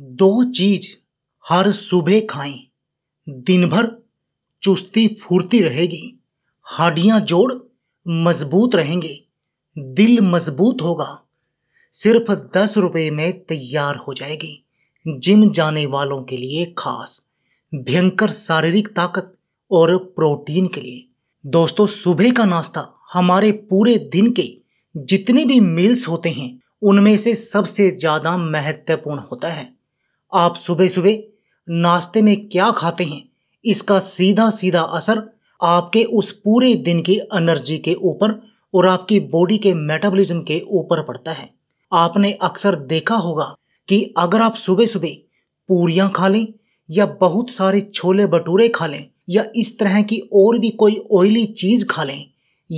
दो चीज हर सुबह खाएं दिन भर चुस्ती फुर्ती रहेगी हड्डियां जोड़ मजबूत रहेंगे दिल मजबूत होगा सिर्फ दस रुपये में तैयार हो जाएगी जिम जाने वालों के लिए खास भयंकर शारीरिक ताकत और प्रोटीन के लिए दोस्तों सुबह का नाश्ता हमारे पूरे दिन के जितने भी मील्स होते हैं उनमें से सबसे ज़्यादा महत्वपूर्ण होता है आप सुबह सुबह नाश्ते में क्या खाते हैं इसका सीधा सीधा असर आपके उस पूरे दिन की एनर्जी के ऊपर और आपकी बॉडी के मेटाबॉलिज्म के ऊपर पड़ता है आपने अक्सर देखा होगा कि अगर आप सुबह सुबह पूरियां खा लें या बहुत सारे छोले भटूरे खा लें या इस तरह की और भी कोई ऑयली चीज़ खा लें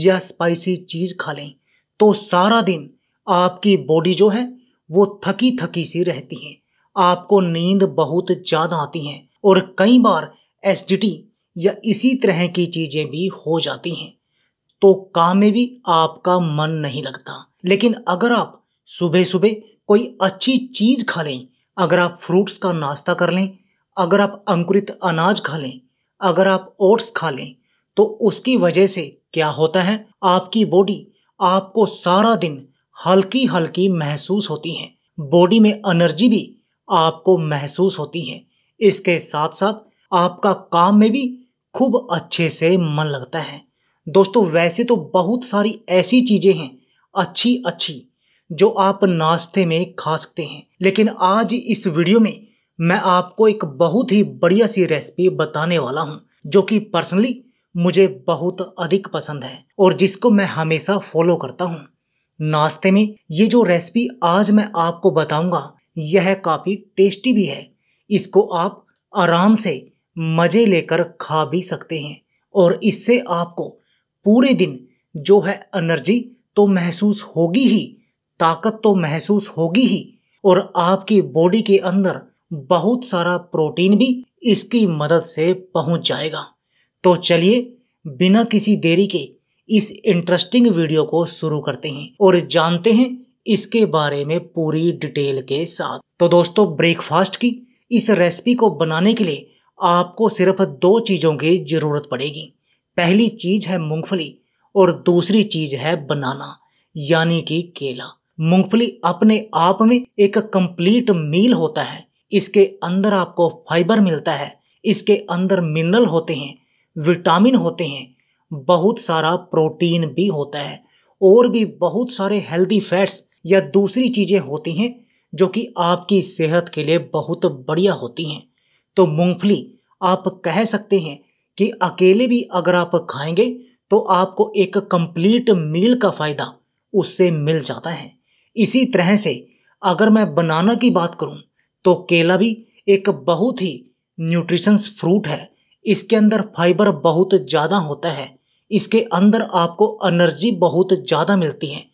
या स्पाइसी चीज़ खा लें तो सारा दिन आपकी बॉडी जो है वो थकी थकी सी रहती है आपको नींद बहुत ज़्यादा आती है और कई बार एस या इसी तरह की चीज़ें भी हो जाती हैं तो काम में भी आपका मन नहीं लगता लेकिन अगर आप सुबह सुबह कोई अच्छी चीज़ खा लें अगर आप फ्रूट्स का नाश्ता कर लें अगर आप अंकुरित अनाज खा लें अगर आप ओट्स खा लें तो उसकी वजह से क्या होता है आपकी बॉडी आपको सारा दिन हल्की हल्की महसूस होती है बॉडी में एनर्जी भी आपको महसूस होती हैं इसके साथ साथ आपका काम में भी खूब अच्छे से मन लगता है दोस्तों वैसे तो बहुत सारी ऐसी चीज़ें हैं अच्छी अच्छी जो आप नाश्ते में खा सकते हैं लेकिन आज इस वीडियो में मैं आपको एक बहुत ही बढ़िया सी रेसिपी बताने वाला हूँ जो कि पर्सनली मुझे बहुत अधिक पसंद है और जिसको मैं हमेशा फॉलो करता हूँ नाश्ते में ये जो रेसिपी आज मैं आपको बताऊंगा यह काफ़ी टेस्टी भी है इसको आप आराम से मज़े लेकर खा भी सकते हैं और इससे आपको पूरे दिन जो है एनर्जी तो महसूस होगी ही ताकत तो महसूस होगी ही और आपकी बॉडी के अंदर बहुत सारा प्रोटीन भी इसकी मदद से पहुंच जाएगा तो चलिए बिना किसी देरी के इस इंटरेस्टिंग वीडियो को शुरू करते हैं और जानते हैं इसके बारे में पूरी डिटेल के साथ तो दोस्तों ब्रेकफास्ट की इस रेसिपी को बनाने के लिए आपको सिर्फ दो चीज़ों की ज़रूरत पड़ेगी पहली चीज़ है मूंगफली और दूसरी चीज़ है बनाना यानी कि केला मूंगफली अपने आप में एक कंप्लीट मील होता है इसके अंदर आपको फाइबर मिलता है इसके अंदर मिनरल होते हैं विटामिन होते हैं बहुत सारा प्रोटीन भी होता है और भी बहुत सारे हेल्दी फैट्स या दूसरी चीज़ें होती हैं जो कि आपकी सेहत के लिए बहुत बढ़िया होती हैं तो मूंगफली आप कह सकते हैं कि अकेले भी अगर आप खाएंगे तो आपको एक कंप्लीट मील का फ़ायदा उससे मिल जाता है इसी तरह से अगर मैं बनाना की बात करूं तो केला भी एक बहुत ही न्यूट्रिशंस फ्रूट है इसके अंदर फाइबर बहुत ज़्यादा होता है इसके अंदर आपको एनर्जी बहुत ज़्यादा मिलती है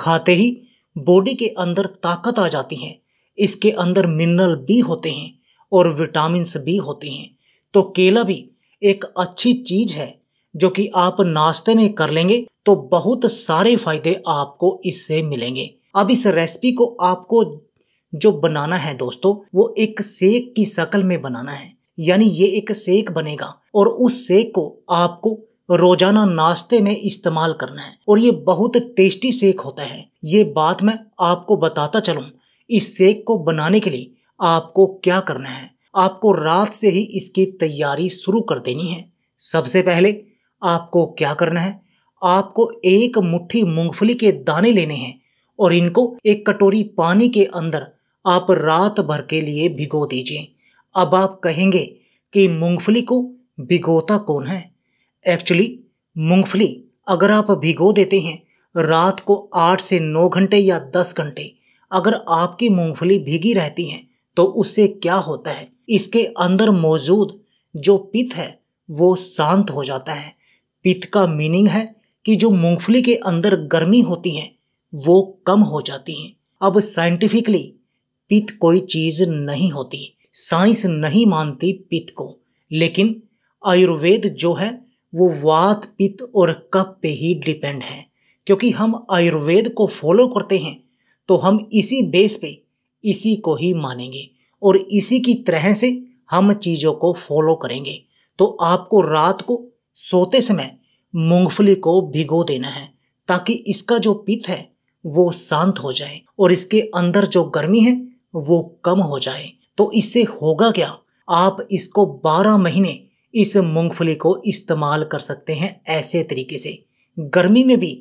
खाते ही बॉडी के अंदर ताकत आ जाती है इसके अंदर मिनरल भी होते हैं और विटामिन भी होते हैं तो केला भी एक अच्छी चीज़ है जो कि आप नाश्ते में कर लेंगे तो बहुत सारे फायदे आपको इससे मिलेंगे अब इस रेसिपी को आपको जो बनाना है दोस्तों वो एक सेक की शक्ल में बनाना है यानी ये एक सेक बनेगा और उस सेक को आपको रोजाना नाश्ते में इस्तेमाल करना है और ये बहुत टेस्टी सेक होता है ये बात मैं आपको बताता चलूँ इस सेक को बनाने के लिए आपको क्या करना है आपको रात से ही इसकी तैयारी शुरू कर देनी है सबसे पहले आपको क्या करना है आपको एक मुट्ठी मूंगफली के दाने लेने हैं और इनको एक कटोरी पानी के अंदर आप रात भर के लिए भिगो दीजिए अब आप कहेंगे कि मूंगफली को भिगोता कौन है एक्चुअली मूंगफली अगर आप भिगो देते हैं रात को आठ से नौ घंटे या दस घंटे अगर आपकी मूंगफली भीगी रहती है तो उससे क्या होता है इसके अंदर मौजूद जो पित्त है वो शांत हो जाता है पित्त का मीनिंग है कि जो मूंगफली के अंदर गर्मी होती है वो कम हो जाती है अब साइंटिफिकली पित्त कोई चीज़ नहीं होती साइंस नहीं मानती पित्त को लेकिन आयुर्वेद जो है वो वात पित्त और कप पे ही डिपेंड है क्योंकि हम आयुर्वेद को फॉलो करते हैं तो हम इसी बेस पे इसी को ही मानेंगे और इसी की तरह से हम चीज़ों को फॉलो करेंगे तो आपको रात को सोते समय मूंगफली को भिगो देना है ताकि इसका जो पित्त है वो शांत हो जाए और इसके अंदर जो गर्मी है वो कम हो जाए तो इससे होगा क्या आप इसको 12 महीने इस मूंगफली को इस्तेमाल कर सकते हैं ऐसे तरीके से गर्मी में भी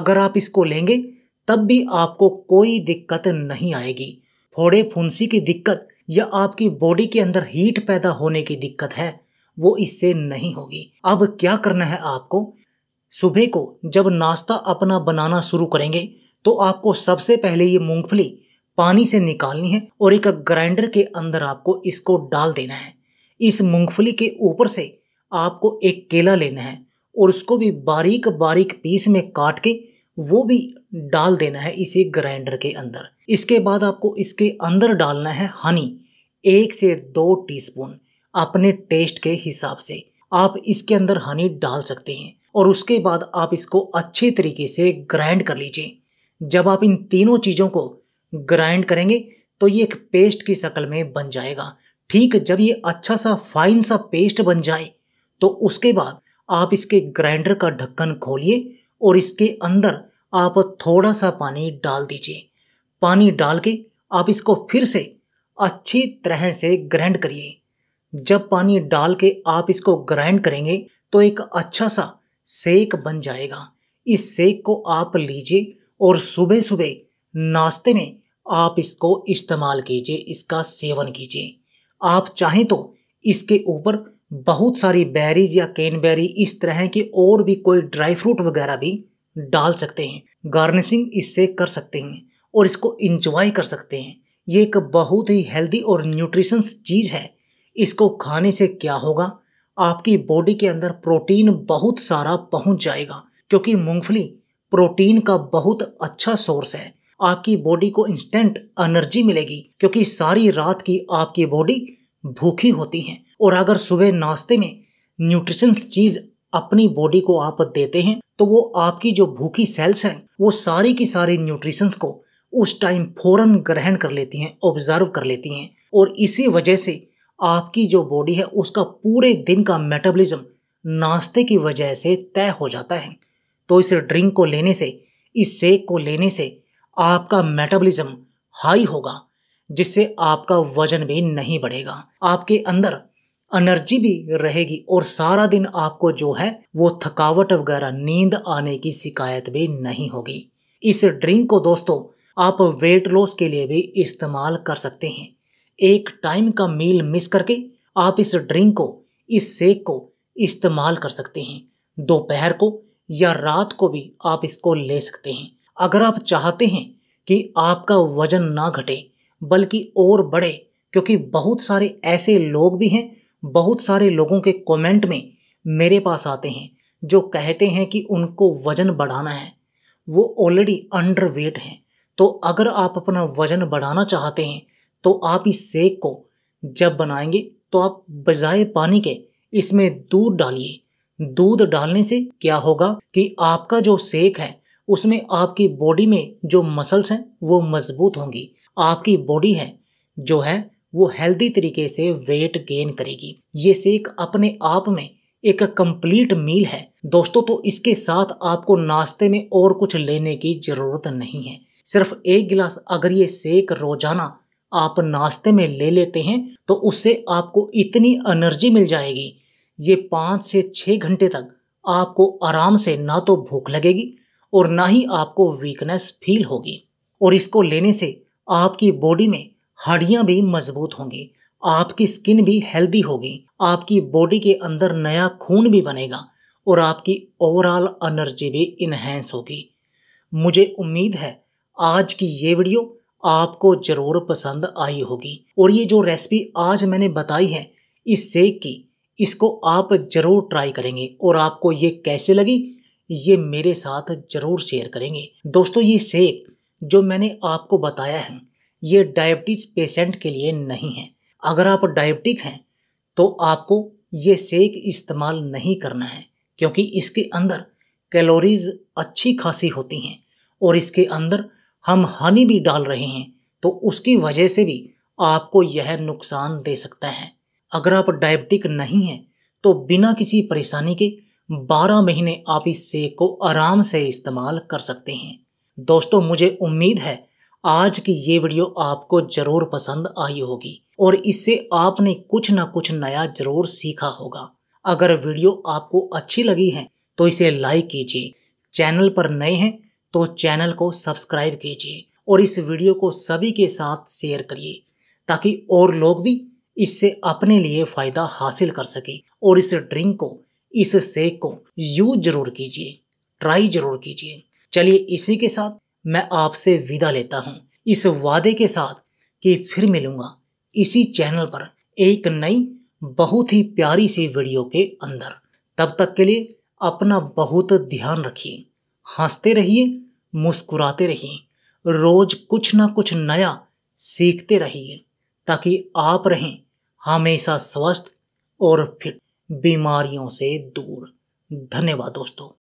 अगर आप इसको लेंगे तब भी आपको कोई दिक्कत नहीं आएगी फोड़े फुंसी की दिक्कत या आपकी बॉडी के अंदर हीट पैदा होने की दिक्कत है वो इससे नहीं होगी अब क्या करना है आपको सुबह को जब नाश्ता अपना बनाना शुरू करेंगे तो आपको सबसे पहले ये मूंगफली पानी से निकालनी है और एक ग्राइंडर के अंदर आपको इसको डाल देना है इस मूंगफली के ऊपर से आपको एक केला लेना है और उसको भी बारीक बारीक पीस में काट के वो भी डाल देना है इसे ग्राइंडर के अंदर इसके बाद आपको इसके अंदर डालना है हनी एक से दो टीस्पून अपने टेस्ट के हिसाब से आप इसके अंदर हनी डाल सकते हैं और उसके बाद आप इसको अच्छे तरीके से ग्राइंड कर लीजिए जब आप इन तीनों चीज़ों को ग्राइंड करेंगे तो ये एक पेस्ट की शक्ल में बन जाएगा ठीक जब ये अच्छा सा फाइन सा पेस्ट बन जाए तो उसके बाद आप इसके ग्राइंडर का ढक्कन खोलिए और इसके अंदर आप थोड़ा सा पानी डाल दीजिए पानी डाल के आप इसको फिर से अच्छी तरह से ग्राइंड करिए जब पानी डाल के आप इसको ग्राइंड करेंगे तो एक अच्छा सा सेक बन जाएगा इस सेक को आप लीजिए और सुबह सुबह नाश्ते में आप इसको इस्तेमाल कीजिए इसका सेवन कीजिए आप चाहें तो इसके ऊपर बहुत सारी बेरीज या कैनबेरी इस तरह के और भी कोई ड्राई फ्रूट वगैरह भी डाल सकते हैं गार्निशिंग इससे कर सकते हैं और इसको इंजॉय कर सकते हैं ये एक बहुत ही हेल्दी और न्यूट्रिशंस चीज़ है इसको खाने से क्या होगा आपकी बॉडी के अंदर प्रोटीन बहुत सारा पहुंच जाएगा क्योंकि मूंगफली प्रोटीन का बहुत अच्छा सोर्स है आपकी बॉडी को इंस्टेंट एनर्जी मिलेगी क्योंकि सारी रात की आपकी बॉडी भूखी होती है और अगर सुबह नाश्ते में न्यूट्रिशंस चीज अपनी बॉडी को आप देते हैं तो वो आपकी जो भूखी सेल्स हैं वो सारी की सारी न्यूट्रिशंस को उस टाइम फौरन ग्रहण कर लेती हैं ऑब्जर्व कर लेती हैं और इसी वजह से आपकी जो बॉडी है उसका पूरे दिन का मेटाबॉलिज्म नाश्ते की वजह से तय हो जाता है तो इस ड्रिंक को लेने से इस सेक को लेने से आपका मेटाबॉलिज्म हाई होगा जिससे आपका वजन भी नहीं बढ़ेगा आपके अंदर एनर्जी भी रहेगी और सारा दिन आपको जो है वो थकावट वगैरह नींद आने की शिकायत भी नहीं होगी इस ड्रिंक को दोस्तों आप वेट लॉस के लिए भी इस्तेमाल कर सकते हैं एक टाइम का मील मिस करके आप इस ड्रिंक को इस सेक को इस्तेमाल कर सकते हैं दोपहर को या रात को भी आप इसको ले सकते हैं अगर आप चाहते हैं कि आपका वजन ना घटे बल्कि और बढ़े क्योंकि बहुत सारे ऐसे लोग भी हैं बहुत सारे लोगों के कमेंट में मेरे पास आते हैं जो कहते हैं कि उनको वज़न बढ़ाना है वो ऑलरेडी अंडर वेट हैं तो अगर आप अपना वज़न बढ़ाना चाहते हैं तो आप इस सेक को जब बनाएंगे तो आप बजाय पानी के इसमें दूध डालिए दूध डालने से क्या होगा कि आपका जो सेक है उसमें आपकी बॉडी में जो मसल्स हैं वो मजबूत होंगी आपकी बॉडी है जो है वो हेल्दी तरीके से वेट गेन करेगी ये सेक अपने आप में एक कंप्लीट मील है दोस्तों तो इसके साथ आपको नाश्ते में और कुछ लेने की ज़रूरत नहीं है सिर्फ एक गिलास अगर ये सेक रोजाना आप नाश्ते में ले लेते हैं तो उससे आपको इतनी एनर्जी मिल जाएगी ये पाँच से छः घंटे तक आपको आराम से ना तो भूख लगेगी और ना ही आपको वीकनेस फील होगी और इसको लेने से आपकी बॉडी में हड्डियां भी मजबूत होंगी आपकी स्किन भी हेल्दी होगी आपकी बॉडी के अंदर नया खून भी बनेगा और आपकी ओवरऑल एनर्जी भी इन्हेंस होगी मुझे उम्मीद है आज की ये वीडियो आपको ज़रूर पसंद आई होगी और ये जो रेसिपी आज मैंने बताई है इस सेक की इसको आप ज़रूर ट्राई करेंगे और आपको ये कैसे लगी ये मेरे साथ जरूर शेयर करेंगे दोस्तों ये सेक जो मैंने आपको बताया है ये डायबिटीज पेशेंट के लिए नहीं है अगर आप डायबिटिक हैं तो आपको ये सेक इस्तेमाल नहीं करना है क्योंकि इसके अंदर कैलोरीज अच्छी खासी होती हैं और इसके अंदर हम हनी भी डाल रहे हैं तो उसकी वजह से भी आपको यह नुकसान दे सकता है अगर आप डायबिटिक नहीं हैं तो बिना किसी परेशानी के बारह महीने आप इस सेक को आराम से इस्तेमाल कर सकते हैं दोस्तों मुझे उम्मीद है आज की ये वीडियो आपको ज़रूर पसंद आई होगी और इससे आपने कुछ ना कुछ नया ज़रूर सीखा होगा अगर वीडियो आपको अच्छी लगी है तो इसे लाइक कीजिए चैनल पर नए हैं तो चैनल को सब्सक्राइब कीजिए और इस वीडियो को सभी के साथ शेयर करिए ताकि और लोग भी इससे अपने लिए फ़ायदा हासिल कर सके और इस ड्रिंक को इस सेक को यूज जरूर कीजिए ट्राई जरूर कीजिए चलिए इसी के साथ मैं आपसे विदा लेता हूँ इस वादे के साथ कि फिर मिलूंगा इसी चैनल पर एक नई बहुत ही प्यारी सी वीडियो के अंदर तब तक के लिए अपना बहुत ध्यान रखिए हंसते रहिए मुस्कुराते रहिए रोज कुछ ना कुछ नया सीखते रहिए ताकि आप रहें हमेशा स्वस्थ और फिट बीमारियों से दूर धन्यवाद दोस्तों